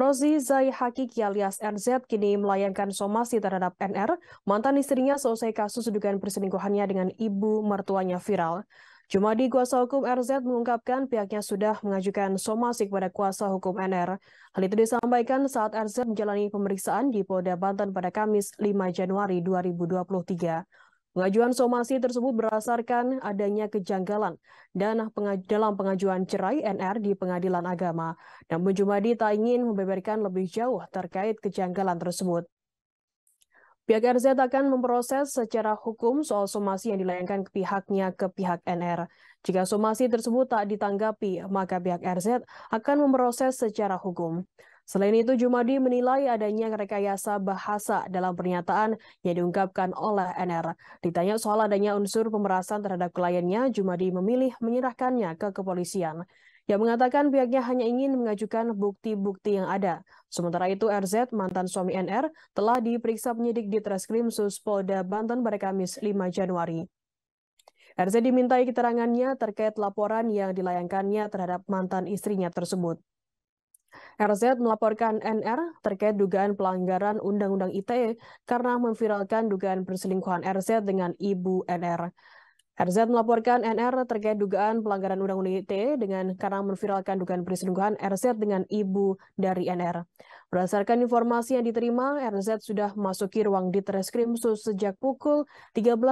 Rozi Zai Hakiki alias RZ kini melayangkan somasi terhadap NR, mantan istrinya selesai kasus dugaan perselingkuhannya dengan ibu mertuanya viral. Jumadi kuasa hukum RZ mengungkapkan pihaknya sudah mengajukan somasi kepada kuasa hukum NR. Hal itu disampaikan saat RZ menjalani pemeriksaan di Polda Banten pada Kamis 5 Januari 2023. Pengajuan somasi tersebut berdasarkan adanya kejanggalan dan pengaj dalam pengajuan cerai NR di Pengadilan Agama. Namun Jumadi tak ingin membeberkan lebih jauh terkait kejanggalan tersebut. Pihak RZ akan memproses secara hukum soal somasi yang dilayangkan ke pihaknya ke pihak NR. Jika somasi tersebut tak ditanggapi, maka pihak RZ akan memproses secara hukum. Selain itu, Jumadi menilai adanya rekayasa bahasa dalam pernyataan yang diungkapkan oleh NR. Ditanya soal adanya unsur pemerasan terhadap kliennya, Jumadi memilih menyerahkannya ke kepolisian. yang mengatakan pihaknya hanya ingin mengajukan bukti-bukti yang ada. Sementara itu, RZ, mantan suami NR, telah diperiksa penyidik di Treskrim Polda Banten pada Kamis 5 Januari. RZ dimintai keterangannya terkait laporan yang dilayangkannya terhadap mantan istrinya tersebut. RZ melaporkan NR terkait dugaan pelanggaran Undang-Undang ITE karena memviralkan dugaan perselingkuhan RZ dengan ibu NR. RZ melaporkan NR terkait dugaan pelanggaran Undang-Undang ITE dengan karena memviralkan dugaan perselingkuhan RZ dengan ibu dari NR. Berdasarkan informasi yang diterima, RZ sudah memasuki ruang di Treskrimsus sejak pukul 13.00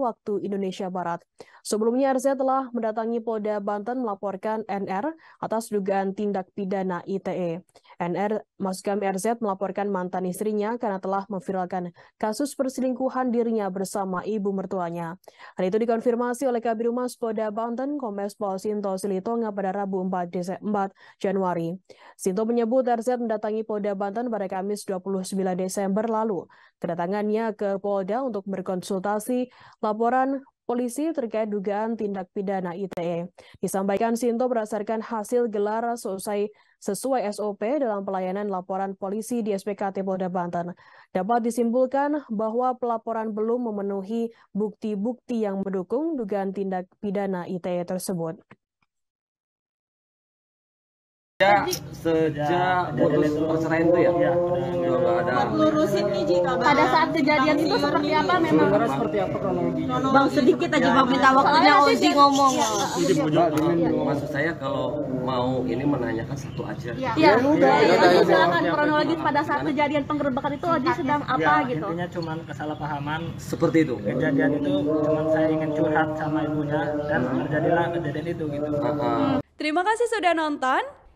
waktu Indonesia Barat. Sebelumnya RZ telah mendatangi Polda Banten melaporkan NR atas dugaan tindak pidana ITE. NR Maskam RZ melaporkan mantan istrinya karena telah memviralkan kasus perselingkuhan dirinya bersama ibu mertuanya. Hal itu dikonfirmasi oleh Kabir Humas Polda Banten Kombes Pol Sinto Silitonga pada Rabu 4, 4 Januari. Sinto menyebut RZ mendatangi mendatangi Polda Banten pada Kamis 29 Desember lalu. Kedatangannya ke Polda untuk berkonsultasi laporan polisi terkait dugaan tindak pidana ITE. Disampaikan Sinto berdasarkan hasil gelar selesai sesuai SOP dalam pelayanan laporan polisi di SPKT Polda Banten. Dapat disimpulkan bahwa pelaporan belum memenuhi bukti-bukti yang mendukung dugaan tindak pidana ITE tersebut sejak sejak ya, putus perceraian itu ya. Iya, ada. lurusin nih Ji Pada saat kejadian itu seperti apa memang? Sebenarnya seperti apa kronologinya? Bang sedikit aja ya. Bang minta waktunya Ozi ngomong. Iya, iya. Maksud saya kalau mau ini menanyakan satu aja. Iya. Ya, udah. silakan kronologis pada saat kejadian penggerbekan itu Ozi sedang apa gitu. Intinya cuman kesalahpahaman seperti itu. Kejadian itu cuman saya ingin curhat sama ibunya dan terjadilah kejadian itu gitu. Terima kasih sudah nonton.